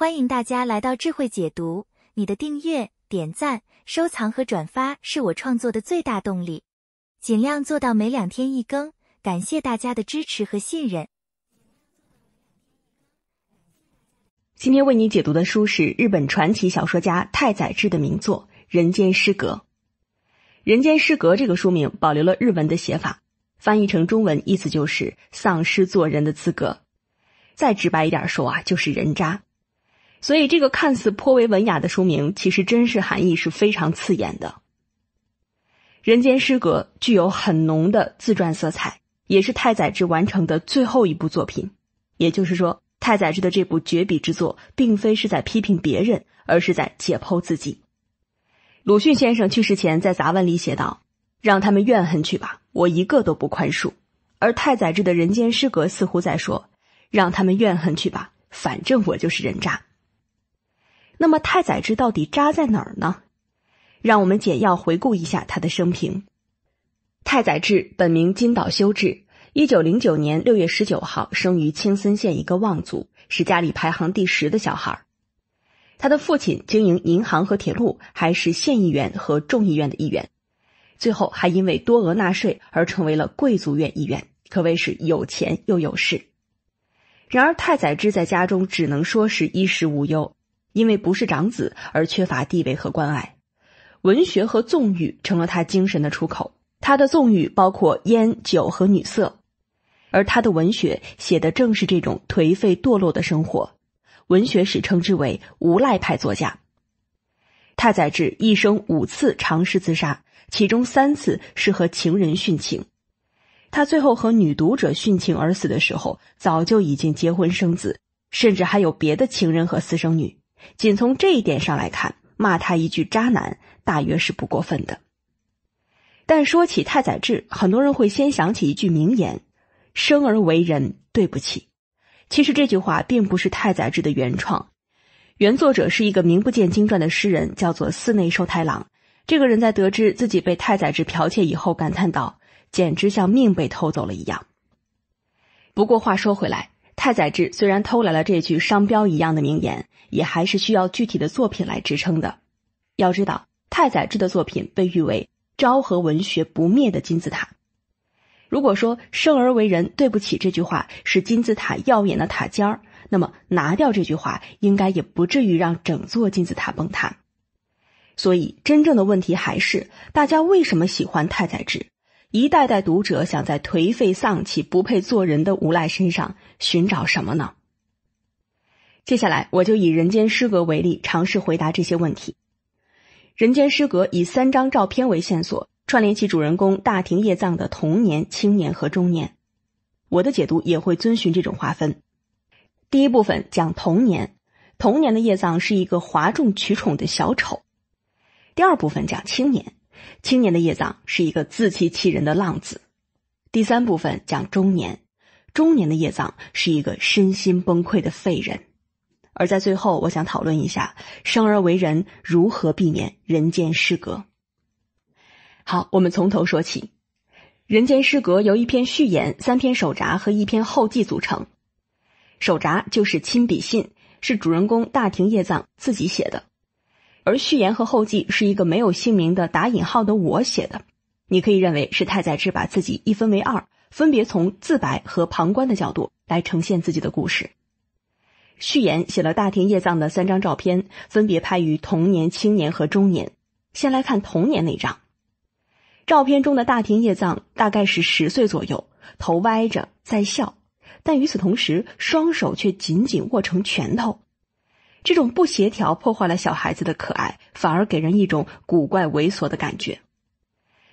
欢迎大家来到智慧解读。你的订阅、点赞、收藏和转发是我创作的最大动力。尽量做到每两天一更，感谢大家的支持和信任。今天为你解读的书是日本传奇小说家太宰治的名作《人间失格》。《人间失格》这个书名保留了日文的写法，翻译成中文意思就是“丧失做人的资格”。再直白一点说啊，就是人渣。所以，这个看似颇为文雅的书名，其实真实含义是非常刺眼的。《人间失格》具有很浓的自传色彩，也是太宰治完成的最后一部作品。也就是说，太宰治的这部绝笔之作，并非是在批评别人，而是在解剖自己。鲁迅先生去世前在杂文里写道：“让他们怨恨去吧，我一个都不宽恕。”而太宰治的《人间失格》似乎在说：“让他们怨恨去吧，反正我就是人渣。”那么太宰治到底扎在哪儿呢？让我们简要回顾一下他的生平。太宰治本名金岛修治，一九零九年六月十九号生于青森县一个望族，是家里排行第十的小孩。他的父亲经营银行和铁路，还是县议员和众议院的议员，最后还因为多额纳税而成为了贵族院议员，可谓是有钱又有势。然而太宰治在家中只能说是衣食无忧。因为不是长子，而缺乏地位和关爱，文学和纵欲成了他精神的出口。他的纵欲包括烟酒和女色，而他的文学写的正是这种颓废堕落的生活。文学史称之为“无赖派作家”。太宰治一生五次尝试自杀，其中三次是和情人殉情。他最后和女读者殉情而死的时候，早就已经结婚生子，甚至还有别的情人和私生女。仅从这一点上来看，骂他一句“渣男”大约是不过分的。但说起太宰治，很多人会先想起一句名言：“生而为人，对不起。”其实这句话并不是太宰治的原创，原作者是一个名不见经传的诗人，叫做寺内寿太郎。这个人在得知自己被太宰治剽窃以后，感叹道：“简直像命被偷走了一样。”不过话说回来。太宰治虽然偷来了这句商标一样的名言，也还是需要具体的作品来支撑的。要知道，太宰治的作品被誉为昭和文学不灭的金字塔。如果说“生而为人，对不起”这句话是金字塔耀眼的塔尖儿，那么拿掉这句话，应该也不至于让整座金字塔崩塌。所以，真正的问题还是大家为什么喜欢太宰治？一代代读者想在颓废丧气、不配做人的无赖身上寻找什么呢？接下来，我就以《人间失格》为例，尝试回答这些问题。《人间失格》以三张照片为线索，串联起主人公大庭叶藏的童年、青年和中年。我的解读也会遵循这种划分。第一部分讲童年，童年的叶藏是一个哗众取宠的小丑。第二部分讲青年。青年的叶藏是一个自欺欺人的浪子。第三部分讲中年，中年的叶藏是一个身心崩溃的废人。而在最后，我想讨论一下生而为人如何避免人间失格。好，我们从头说起，《人间失格》由一篇序言、三篇手札和一篇后记组成。手札就是亲笔信，是主人公大庭叶藏自己写的。而序言和后记是一个没有姓名的打引号的我写的，你可以认为是太宰治把自己一分为二，分别从自白和旁观的角度来呈现自己的故事。序言写了大田叶藏的三张照片，分别拍于童年、青年和中年。先来看童年那张照片中的大田叶藏大概是十岁左右，头歪着在笑，但与此同时双手却紧紧握成拳头。这种不协调破坏了小孩子的可爱，反而给人一种古怪猥琐的感觉。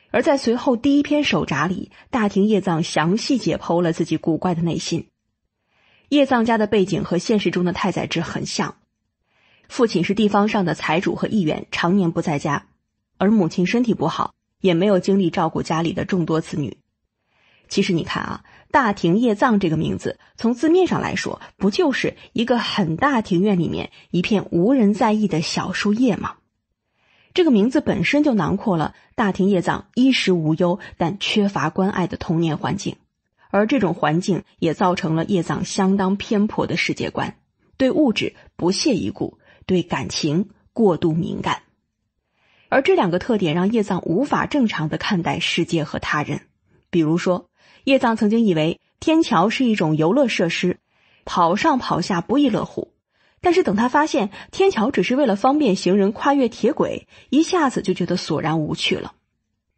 而在随后第一篇手札里，大庭叶藏详细解剖了自己古怪的内心。叶藏家的背景和现实中的太宰治很像，父亲是地方上的财主和议员，常年不在家，而母亲身体不好，也没有精力照顾家里的众多子女。其实你看啊。大庭叶藏这个名字，从字面上来说，不就是一个很大庭院里面一片无人在意的小树叶吗？这个名字本身就囊括了大庭叶藏衣食无忧但缺乏关爱的童年环境，而这种环境也造成了叶藏相当偏颇的世界观，对物质不屑一顾，对感情过度敏感，而这两个特点让叶藏无法正常的看待世界和他人，比如说。叶藏曾经以为天桥是一种游乐设施，跑上跑下不亦乐乎，但是等他发现天桥只是为了方便行人跨越铁轨，一下子就觉得索然无趣了。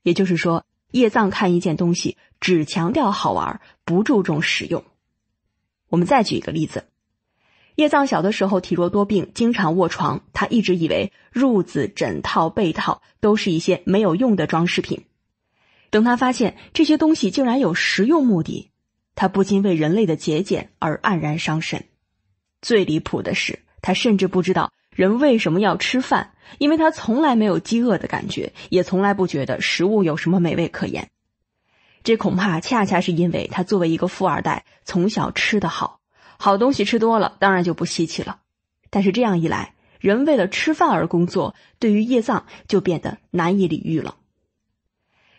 也就是说，叶藏看一件东西只强调好玩，不注重使用。我们再举一个例子，叶藏小的时候体弱多病，经常卧床，他一直以为褥子、枕套、被套都是一些没有用的装饰品。等他发现这些东西竟然有食用目的，他不禁为人类的节俭而黯然伤神。最离谱的是，他甚至不知道人为什么要吃饭，因为他从来没有饥饿的感觉，也从来不觉得食物有什么美味可言。这恐怕恰恰是因为他作为一个富二代，从小吃得好，好东西吃多了，当然就不稀奇了。但是这样一来，人为了吃饭而工作，对于叶藏就变得难以理喻了。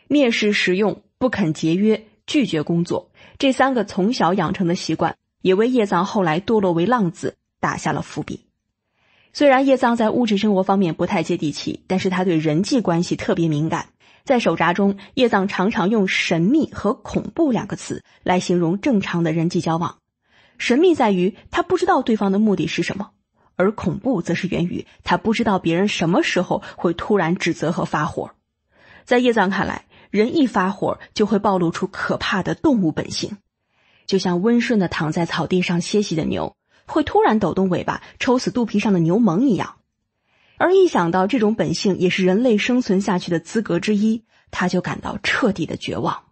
蔑视实用、不肯节约、拒绝工作，这三个从小养成的习惯，也为叶藏后来堕落为浪子打下了伏笔。虽然叶藏在物质生活方面不太接地气，但是他对人际关系特别敏感。在手札中，叶藏常常用“神秘”和“恐怖”两个词来形容正常的人际交往。神秘在于他不知道对方的目的是什么，而恐怖则是源于他不知道别人什么时候会突然指责和发火。在叶藏看来，人一发火，就会暴露出可怕的动物本性，就像温顺的躺在草地上歇息的牛，会突然抖动尾巴抽死肚皮上的牛虻一样。而一想到这种本性也是人类生存下去的资格之一，他就感到彻底的绝望。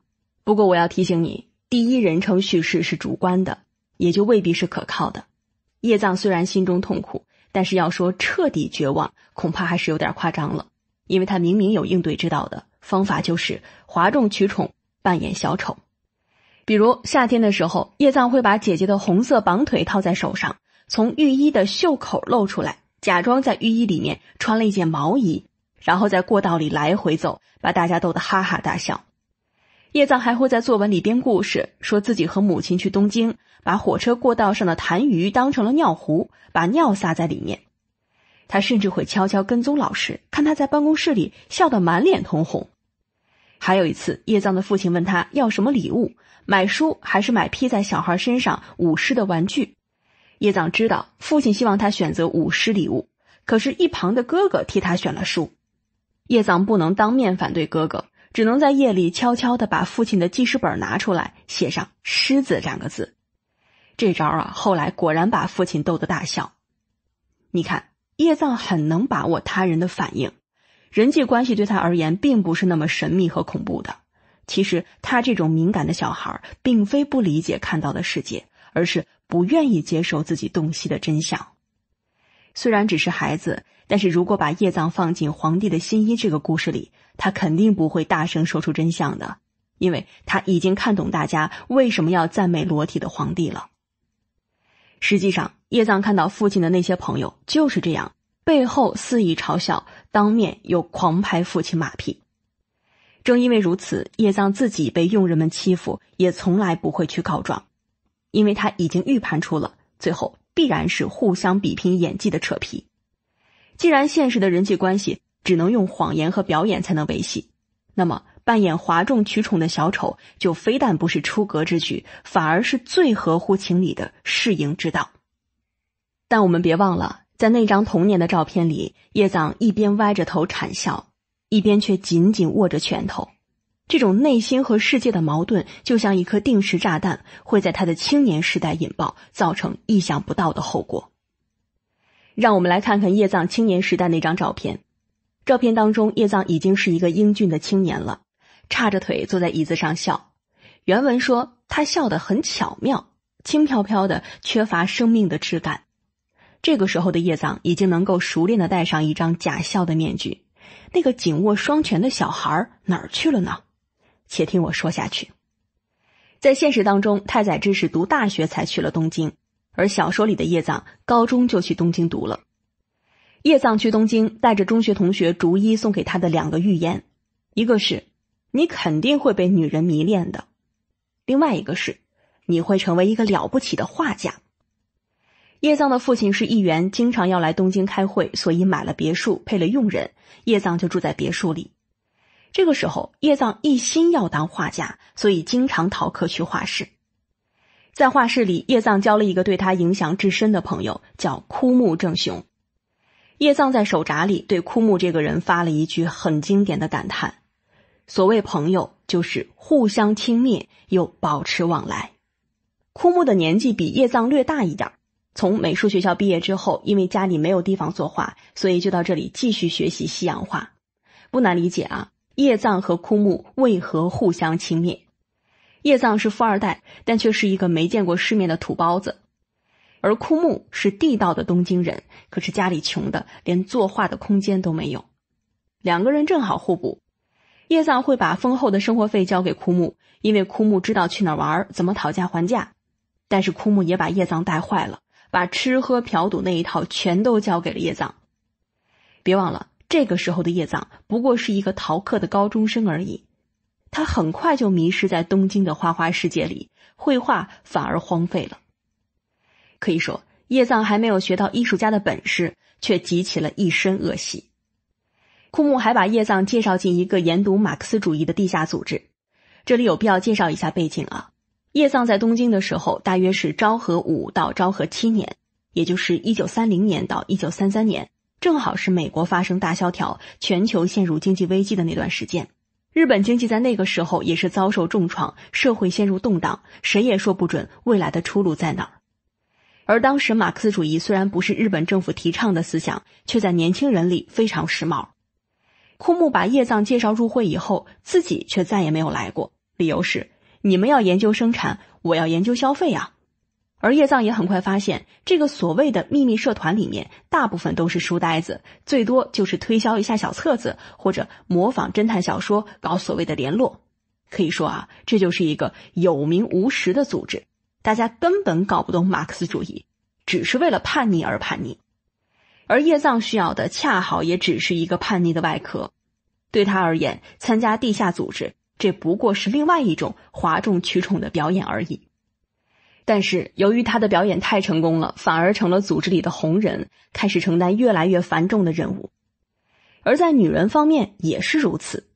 不过，我要提醒你，第一人称叙事是主观的，也就未必是可靠的。叶藏虽然心中痛苦，但是要说彻底绝望，恐怕还是有点夸张了，因为他明明有应对之道的。方法就是哗众取宠，扮演小丑。比如夏天的时候，叶藏会把姐姐的红色绑腿套在手上，从浴衣的袖口露出来，假装在浴衣里面穿了一件毛衣，然后在过道里来回走，把大家逗得哈哈大笑。叶藏还会在作文里编故事，说自己和母亲去东京，把火车过道上的痰盂当成了尿壶，把尿撒在里面。他甚至会悄悄跟踪老师，看他在办公室里笑得满脸通红。还有一次，叶藏的父亲问他要什么礼物，买书还是买披在小孩身上舞狮的玩具。叶藏知道父亲希望他选择舞狮礼物，可是，一旁的哥哥替他选了书。叶藏不能当面反对哥哥，只能在夜里悄悄的把父亲的记事本拿出来，写上“狮子”两个字。这招啊，后来果然把父亲逗得大笑。你看，叶藏很能把握他人的反应。人际关系对他而言并不是那么神秘和恐怖的。其实，他这种敏感的小孩并非不理解看到的世界，而是不愿意接受自己洞悉的真相。虽然只是孩子，但是如果把叶藏放进《皇帝的新衣》这个故事里，他肯定不会大声说出真相的，因为他已经看懂大家为什么要赞美裸体的皇帝了。实际上，叶藏看到父亲的那些朋友就是这样，背后肆意嘲笑。当面又狂拍父亲马屁，正因为如此，叶藏自己被佣人们欺负，也从来不会去告状，因为他已经预判出了，最后必然是互相比拼演技的扯皮。既然现实的人际关系只能用谎言和表演才能维系，那么扮演哗众取宠的小丑，就非但不是出格之举，反而是最合乎情理的适应之道。但我们别忘了。在那张童年的照片里，叶藏一边歪着头谄笑，一边却紧紧握着拳头。这种内心和世界的矛盾，就像一颗定时炸弹，会在他的青年时代引爆，造成意想不到的后果。让我们来看看叶藏青年时代那张照片。照片当中，叶藏已经是一个英俊的青年了，叉着腿坐在椅子上笑。原文说他笑得很巧妙，轻飘飘的，缺乏生命的质感。这个时候的叶藏已经能够熟练的戴上一张假笑的面具，那个紧握双拳的小孩哪儿去了呢？且听我说下去。在现实当中，太宰治是读大学才去了东京，而小说里的叶藏高中就去东京读了。叶藏去东京，带着中学同学逐一送给他的两个预言：一个是你肯定会被女人迷恋的，另外一个是你会成为一个了不起的画家。叶藏的父亲是议员，经常要来东京开会，所以买了别墅，配了佣人。叶藏就住在别墅里。这个时候，叶藏一心要当画家，所以经常逃课去画室。在画室里，叶藏交了一个对他影响至深的朋友，叫枯木正雄。叶藏在手札里对枯木这个人发了一句很经典的感叹：“所谓朋友，就是互相轻蔑又保持往来。”枯木的年纪比叶藏略大一点儿。从美术学校毕业之后，因为家里没有地方作画，所以就到这里继续学习西洋画。不难理解啊，叶藏和枯木为何互相轻蔑？叶藏是富二代，但却是一个没见过世面的土包子；而枯木是地道的东京人，可是家里穷的连作画的空间都没有。两个人正好互补，叶藏会把丰厚的生活费交给枯木，因为枯木知道去哪儿玩、怎么讨价还价；但是枯木也把叶藏带坏了。把吃喝嫖赌那一套全都交给了叶藏，别忘了，这个时候的叶藏不过是一个逃课的高中生而已。他很快就迷失在东京的花花世界里，绘画反而荒废了。可以说，叶藏还没有学到艺术家的本事，却集起了一身恶习。枯木还把叶藏介绍进一个研读马克思主义的地下组织，这里有必要介绍一下背景啊。叶藏在东京的时候，大约是昭和五到昭和七年，也就是一九三零年到一九三三年，正好是美国发生大萧条，全球陷入经济危机的那段时间。日本经济在那个时候也是遭受重创，社会陷入动荡，谁也说不准未来的出路在哪儿。而当时马克思主义虽然不是日本政府提倡的思想，却在年轻人里非常时髦。枯木把叶藏介绍入会以后，自己却再也没有来过，理由是。你们要研究生产，我要研究消费啊！而叶藏也很快发现，这个所谓的秘密社团里面，大部分都是书呆子，最多就是推销一下小册子，或者模仿侦探小说搞所谓的联络。可以说啊，这就是一个有名无实的组织，大家根本搞不懂马克思主义，只是为了叛逆而叛逆。而叶藏需要的，恰好也只是一个叛逆的外壳。对他而言，参加地下组织。这不过是另外一种哗众取宠的表演而已。但是由于他的表演太成功了，反而成了组织里的红人，开始承担越来越繁重的任务。而在女人方面也是如此。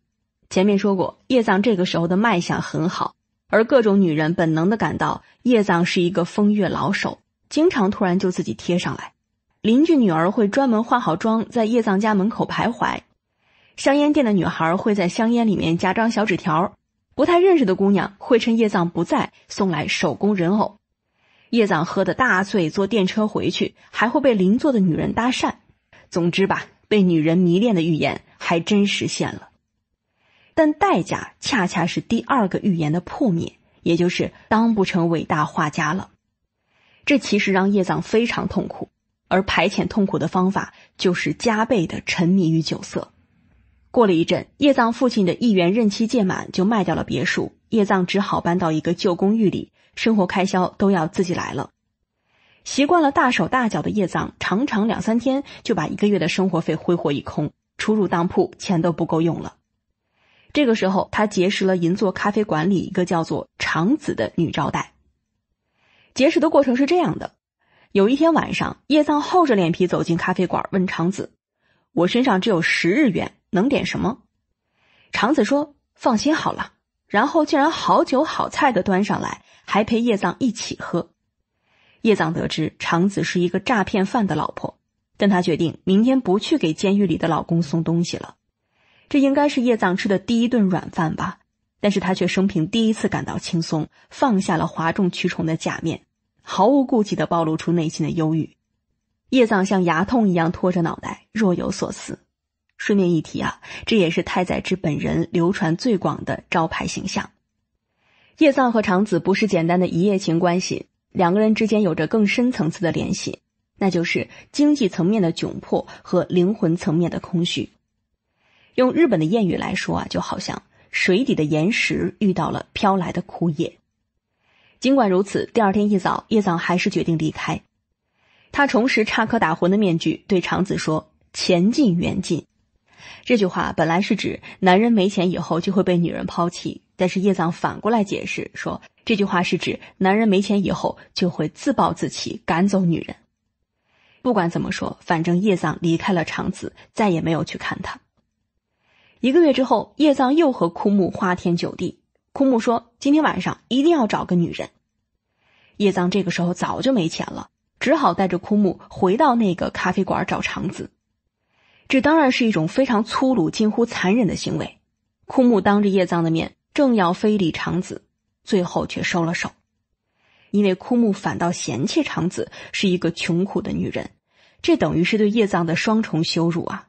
前面说过，叶藏这个时候的脉象很好，而各种女人本能的感到叶藏是一个风月老手，经常突然就自己贴上来。邻居女儿会专门化好妆，在叶藏家门口徘徊。香烟店的女孩会在香烟里面夹张小纸条，不太认识的姑娘会趁叶藏不在送来手工人偶，叶藏喝的大醉，坐电车回去还会被邻座的女人搭讪。总之吧，被女人迷恋的预言还真实现了，但代价恰恰是第二个预言的破灭，也就是当不成伟大画家了。这其实让叶藏非常痛苦，而排遣痛苦的方法就是加倍的沉迷于酒色。过了一阵，叶藏父亲的议员任期届满，就卖掉了别墅。叶藏只好搬到一个旧公寓里，生活开销都要自己来了。习惯了大手大脚的叶藏，常常两三天就把一个月的生活费挥霍一空，出入当铺，钱都不够用了。这个时候，他结识了银座咖啡馆里一个叫做长子的女招待。结识的过程是这样的：有一天晚上，叶藏厚着脸皮走进咖啡馆，问长子：“我身上只有十日元。”能点什么？长子说：“放心好了。”然后竟然好酒好菜的端上来，还陪叶藏一起喝。叶藏得知长子是一个诈骗犯的老婆，但他决定明天不去给监狱里的老公送东西了。这应该是叶藏吃的第一顿软饭吧？但是他却生平第一次感到轻松，放下了哗众取宠的假面，毫无顾忌的暴露出内心的忧郁。叶藏像牙痛一样拖着脑袋，若有所思。顺便一提啊，这也是太宰治本人流传最广的招牌形象。叶藏和长子不是简单的一夜情关系，两个人之间有着更深层次的联系，那就是经济层面的窘迫和灵魂层面的空虚。用日本的谚语来说啊，就好像水底的岩石遇到了飘来的枯叶。尽管如此，第二天一早，叶藏还是决定离开。他重拾插科打诨的面具，对长子说：“前进，远进。”这句话本来是指男人没钱以后就会被女人抛弃，但是叶藏反过来解释说，这句话是指男人没钱以后就会自暴自弃，赶走女人。不管怎么说，反正叶藏离开了长子，再也没有去看他。一个月之后，叶藏又和枯木花天酒地。枯木说：“今天晚上一定要找个女人。”叶藏这个时候早就没钱了，只好带着枯木回到那个咖啡馆找长子。这当然是一种非常粗鲁、近乎残忍的行为。枯木当着叶藏的面，正要非礼长子，最后却收了手，因为枯木反倒嫌弃长子是一个穷苦的女人，这等于是对叶藏的双重羞辱啊！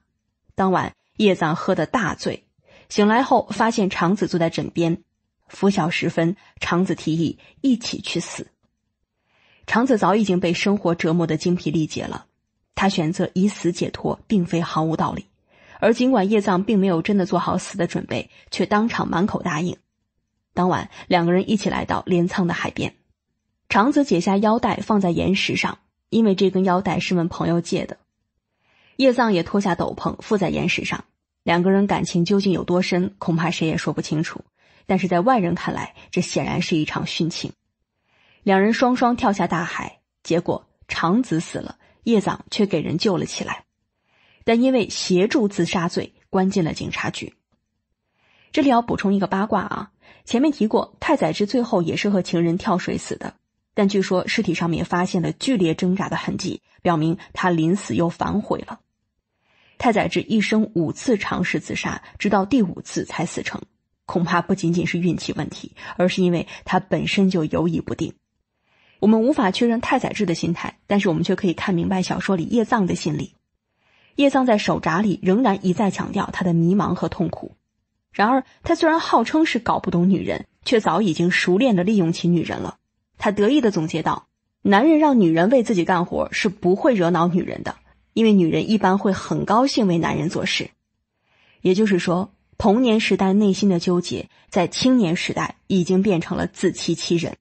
当晚，叶藏喝得大醉，醒来后发现长子坐在枕边。拂晓时分，长子提议一起去死。长子早已经被生活折磨得精疲力竭了。他选择以死解脱，并非毫无道理。而尽管叶藏并没有真的做好死的准备，却当场满口答应。当晚，两个人一起来到镰仓的海边，长子解下腰带放在岩石上，因为这根腰带是问朋友借的。叶藏也脱下斗篷附在岩石上。两个人感情究竟有多深，恐怕谁也说不清楚。但是在外人看来，这显然是一场殉情。两人双双跳下大海，结果长子死了。叶藏却给人救了起来，但因为协助自杀罪，关进了警察局。这里要补充一个八卦啊，前面提过，太宰治最后也是和情人跳水死的，但据说尸体上面发现了剧烈挣扎的痕迹，表明他临死又反悔了。太宰治一生五次尝试自杀，直到第五次才死成，恐怕不仅仅是运气问题，而是因为他本身就犹疑不定。我们无法确认太宰治的心态，但是我们却可以看明白小说里叶藏的心理。叶藏在手札里仍然一再强调他的迷茫和痛苦。然而，他虽然号称是搞不懂女人，却早已经熟练地利用起女人了。他得意地总结道：“男人让女人为自己干活是不会惹恼女人的，因为女人一般会很高兴为男人做事。”也就是说，童年时代内心的纠结，在青年时代已经变成了自欺欺人。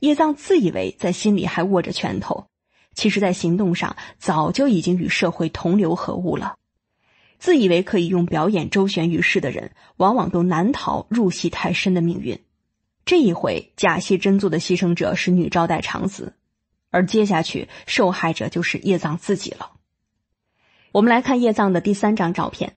叶藏自以为在心里还握着拳头，其实，在行动上早就已经与社会同流合污了。自以为可以用表演周旋于世的人，往往都难逃入戏太深的命运。这一回假戏真做的牺牲者是女招待长子，而接下去受害者就是叶藏自己了。我们来看叶藏的第三张照片，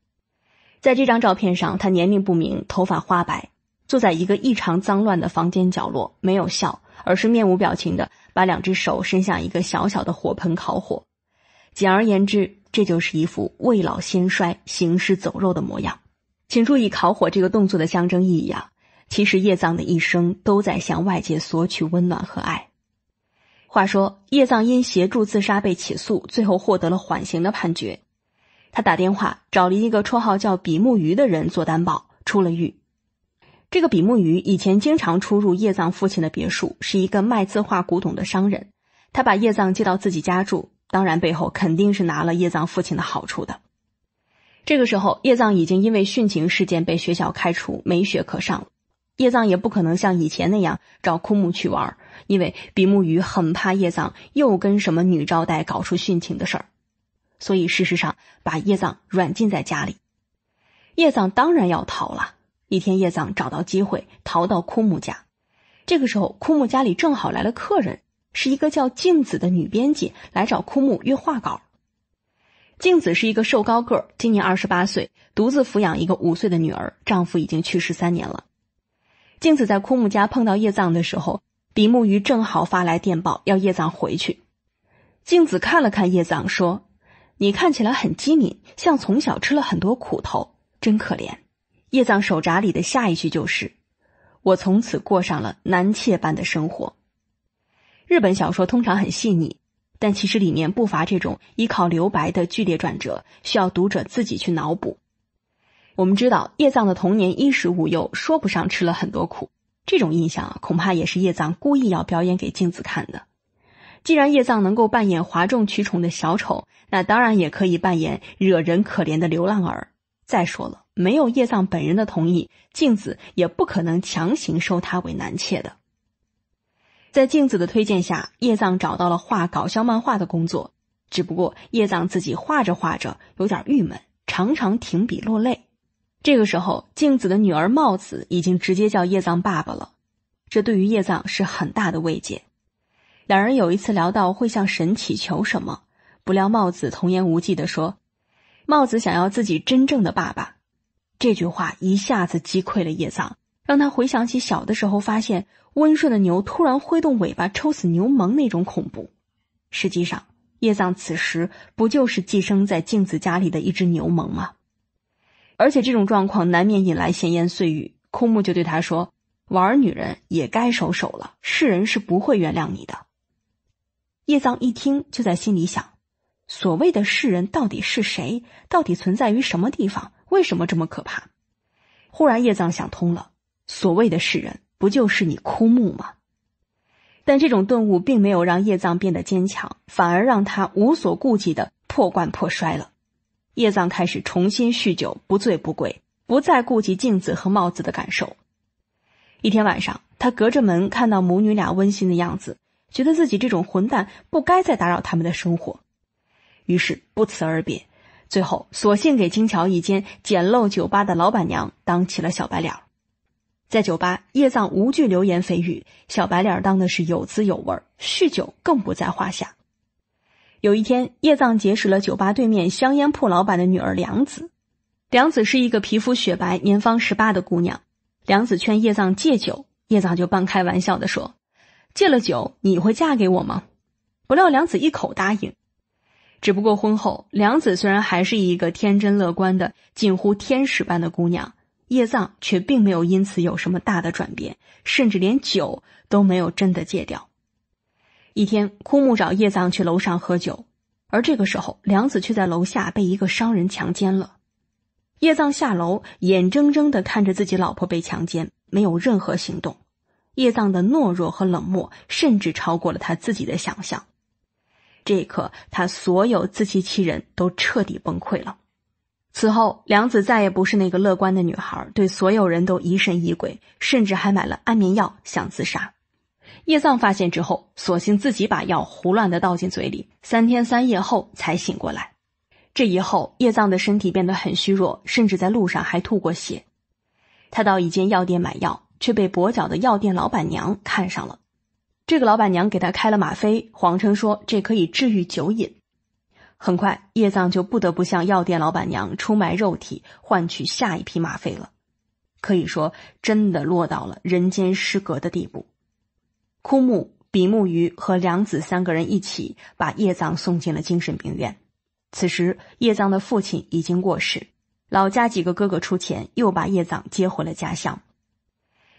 在这张照片上，他年龄不明，头发花白，坐在一个异常脏乱的房间角落，没有笑。而是面无表情的把两只手伸向一个小小的火盆烤火，简而言之，这就是一副未老先衰、行尸走肉的模样。请注意烤火这个动作的象征意义啊！其实叶藏的一生都在向外界索取温暖和爱。话说，叶藏因协助自杀被起诉，最后获得了缓刑的判决。他打电话找了一个绰号叫比目鱼的人做担保，出了狱。这个比目鱼以前经常出入叶藏父亲的别墅，是一个卖字画古董的商人。他把叶藏接到自己家住，当然背后肯定是拿了叶藏父亲的好处的。这个时候，叶藏已经因为殉情事件被学校开除，没学可上了。叶藏也不可能像以前那样找枯木去玩，因为比目鱼很怕叶藏又跟什么女招待搞出殉情的事儿，所以事实上把叶藏软禁在家里。叶藏当然要逃了。一天，叶藏找到机会逃到枯木家。这个时候，枯木家里正好来了客人，是一个叫静子的女编辑来找枯木约画稿。静子是一个瘦高个，今年二十八岁，独自抚养一个五岁的女儿，丈夫已经去世三年了。静子在枯木家碰到叶藏的时候，比目鱼正好发来电报要叶藏回去。静子看了看叶藏，说：“你看起来很机敏，像从小吃了很多苦头，真可怜。”叶藏手札里的下一句就是：“我从此过上了男妾般的生活。”日本小说通常很细腻，但其实里面不乏这种依靠留白的剧烈转折，需要读者自己去脑补。我们知道叶藏的童年衣食无忧，说不上吃了很多苦。这种印象啊，恐怕也是叶藏故意要表演给镜子看的。既然叶藏能够扮演哗众取宠的小丑，那当然也可以扮演惹人可怜的流浪儿。再说了，没有叶藏本人的同意，镜子也不可能强行收他为男妾的。在镜子的推荐下，叶藏找到了画搞笑漫画的工作。只不过叶藏自己画着画着有点郁闷，常常停笔落泪。这个时候，镜子的女儿帽子已经直接叫叶藏爸爸了，这对于叶藏是很大的慰藉。两人有一次聊到会向神祈求什么，不料帽子童言无忌的说。帽子想要自己真正的爸爸，这句话一下子击溃了叶藏，让他回想起小的时候发现温顺的牛突然挥动尾巴抽死牛虻那种恐怖。实际上，叶藏此时不就是寄生在镜子家里的一只牛虻吗？而且这种状况难免引来闲言碎语。空木就对他说：“玩女人也该收手了，世人是不会原谅你的。”叶藏一听就在心里想。所谓的世人到底是谁？到底存在于什么地方？为什么这么可怕？忽然叶藏想通了，所谓的世人不就是你枯木吗？但这种顿悟并没有让叶藏变得坚强，反而让他无所顾忌的破罐破摔了。叶藏开始重新酗酒，不醉不归，不再顾及镜子和帽子的感受。一天晚上，他隔着门看到母女俩温馨的样子，觉得自己这种混蛋不该再打扰他们的生活。于是不辞而别，最后索性给金桥一间简陋酒吧的老板娘当起了小白脸在酒吧，叶藏无惧流言蜚语，小白脸当的是有滋有味儿，酗酒更不在话下。有一天，叶藏结识了酒吧对面香烟铺老板的女儿梁子。梁子是一个皮肤雪白、年方十八的姑娘。梁子劝叶藏戒酒，叶藏就半开玩笑的说：“戒了酒，你会嫁给我吗？”不料梁子一口答应。只不过婚后，梁子虽然还是一个天真乐观的近乎天使般的姑娘，叶藏却并没有因此有什么大的转变，甚至连酒都没有真的戒掉。一天，枯木找叶藏去楼上喝酒，而这个时候，梁子却在楼下被一个商人强奸了。叶藏下楼，眼睁睁的看着自己老婆被强奸，没有任何行动。叶藏的懦弱和冷漠，甚至超过了他自己的想象。这一刻，他所有自欺欺人都彻底崩溃了。此后，梁子再也不是那个乐观的女孩，对所有人都疑神疑鬼，甚至还买了安眠药想自杀。叶藏发现之后，索性自己把药胡乱的倒进嘴里，三天三夜后才醒过来。这以后，叶藏的身体变得很虚弱，甚至在路上还吐过血。他到一间药店买药，却被跛脚的药店老板娘看上了。这个老板娘给他开了吗啡，谎称说这可以治愈酒瘾。很快，叶藏就不得不向药店老板娘出卖肉体，换取下一批吗啡了。可以说，真的落到了人间失格的地步。枯木、比目鱼和良子三个人一起把叶藏送进了精神病院。此时，叶藏的父亲已经过世，老家几个哥哥出钱，又把叶藏接回了家乡。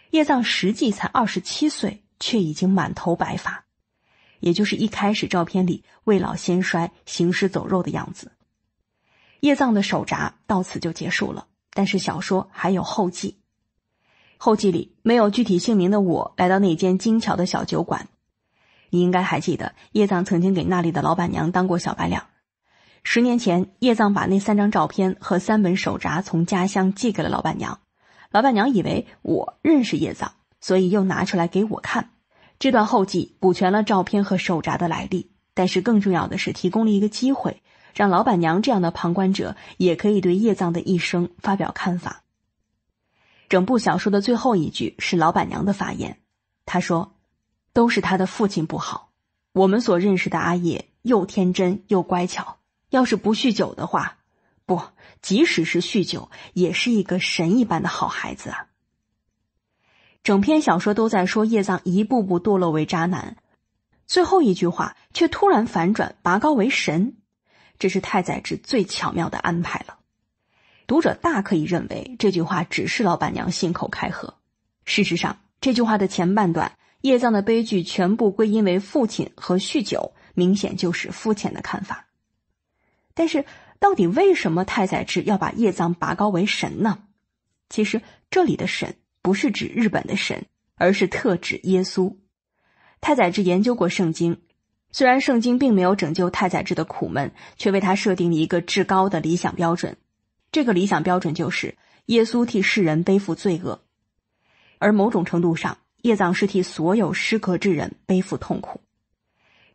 叶藏实际才二十七岁。却已经满头白发，也就是一开始照片里未老先衰、行尸走肉的样子。叶藏的手札到此就结束了，但是小说还有后记。后记里没有具体姓名的我来到那间精巧的小酒馆，你应该还记得叶藏曾经给那里的老板娘当过小白脸。十年前，叶藏把那三张照片和三本手札从家乡寄给了老板娘，老板娘以为我认识叶藏。所以又拿出来给我看，这段后记补全了照片和手札的来历，但是更重要的是提供了一个机会，让老板娘这样的旁观者也可以对叶藏的一生发表看法。整部小说的最后一句是老板娘的发言，她说：“都是他的父亲不好，我们所认识的阿叶又天真又乖巧，要是不酗酒的话，不，即使是酗酒，也是一个神一般的好孩子啊。”整篇小说都在说叶藏一步步堕落为渣男，最后一句话却突然反转，拔高为神，这是太宰治最巧妙的安排了。读者大可以认为这句话只是老板娘信口开河。事实上，这句话的前半段叶藏的悲剧全部归因为父亲和酗酒，明显就是肤浅的看法。但是，到底为什么太宰治要把叶藏拔高为神呢？其实，这里的神。不是指日本的神，而是特指耶稣。太宰治研究过圣经，虽然圣经并没有拯救太宰治的苦闷，却为他设定了一个至高的理想标准。这个理想标准就是耶稣替世人背负罪恶，而某种程度上，叶藏是替所有失格之人背负痛苦。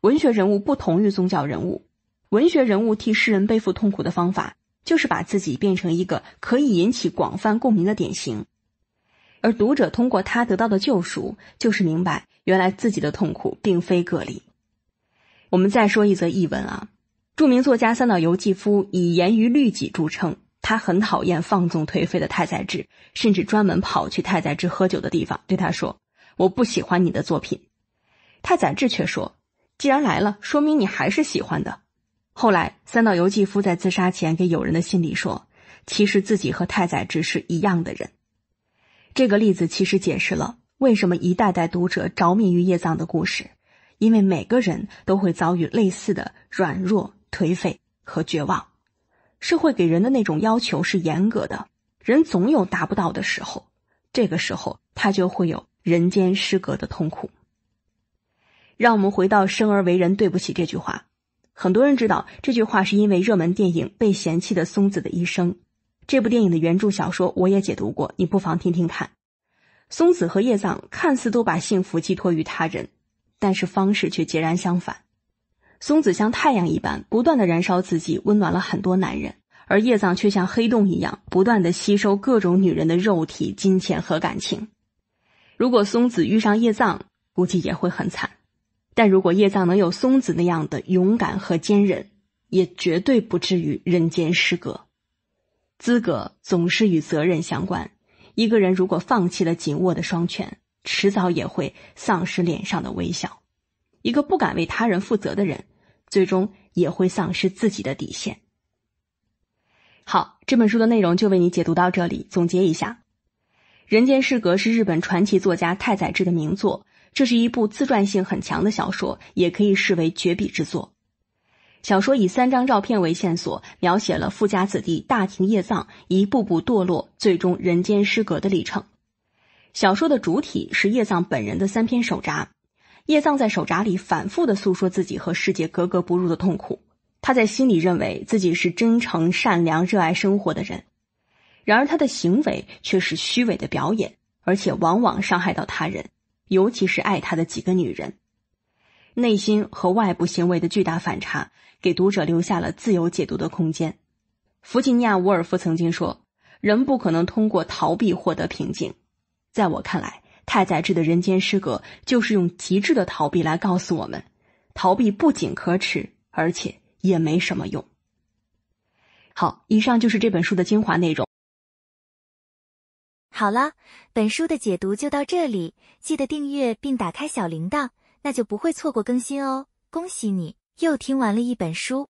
文学人物不同于宗教人物，文学人物替世人背负痛苦的方法，就是把自己变成一个可以引起广泛共鸣的典型。而读者通过他得到的救赎，就是明白原来自己的痛苦并非个例。我们再说一则译文啊，著名作家三岛由纪夫以严于律己著称，他很讨厌放纵颓废的太宰治，甚至专门跑去太宰治喝酒的地方，对他说：“我不喜欢你的作品。”太宰治却说：“既然来了，说明你还是喜欢的。”后来，三岛由纪夫在自杀前给友人的信里说：“其实自己和太宰治是一样的人。”这个例子其实解释了为什么一代代读者着迷于叶藏的故事，因为每个人都会遭遇类似的软弱、颓废和绝望。社会给人的那种要求是严格的，人总有达不到的时候，这个时候他就会有人间失格的痛苦。让我们回到“生而为人，对不起”这句话，很多人知道这句话是因为热门电影《被嫌弃的松子的一生》。这部电影的原著小说我也解读过，你不妨听听看。松子和叶藏看似都把幸福寄托于他人，但是方式却截然相反。松子像太阳一般，不断的燃烧自己，温暖了很多男人；而叶藏却像黑洞一样，不断的吸收各种女人的肉体、金钱和感情。如果松子遇上叶藏，估计也会很惨；但如果叶藏能有松子那样的勇敢和坚韧，也绝对不至于人间失格。资格总是与责任相关。一个人如果放弃了紧握的双拳，迟早也会丧失脸上的微笑。一个不敢为他人负责的人，最终也会丧失自己的底线。好，这本书的内容就为你解读到这里。总结一下，《人间失格》是日本传奇作家太宰治的名作，这是一部自传性很强的小说，也可以视为绝笔之作。小说以三张照片为线索，描写了富家子弟大庭叶藏一步步堕落，最终人间失格的历程。小说的主体是叶藏本人的三篇手札。叶藏在手札里反复的诉说自己和世界格格不入的痛苦。他在心里认为自己是真诚、善良、热爱生活的人，然而他的行为却是虚伪的表演，而且往往伤害到他人，尤其是爱他的几个女人。内心和外部行为的巨大反差。给读者留下了自由解读的空间。弗吉尼亚·伍尔夫曾经说：“人不可能通过逃避获得平静。”在我看来，太宰治的《人间失格》就是用极致的逃避来告诉我们：逃避不仅可耻，而且也没什么用。好，以上就是这本书的精华内容。好了，本书的解读就到这里，记得订阅并打开小铃铛，那就不会错过更新哦！恭喜你。又听完了一本书。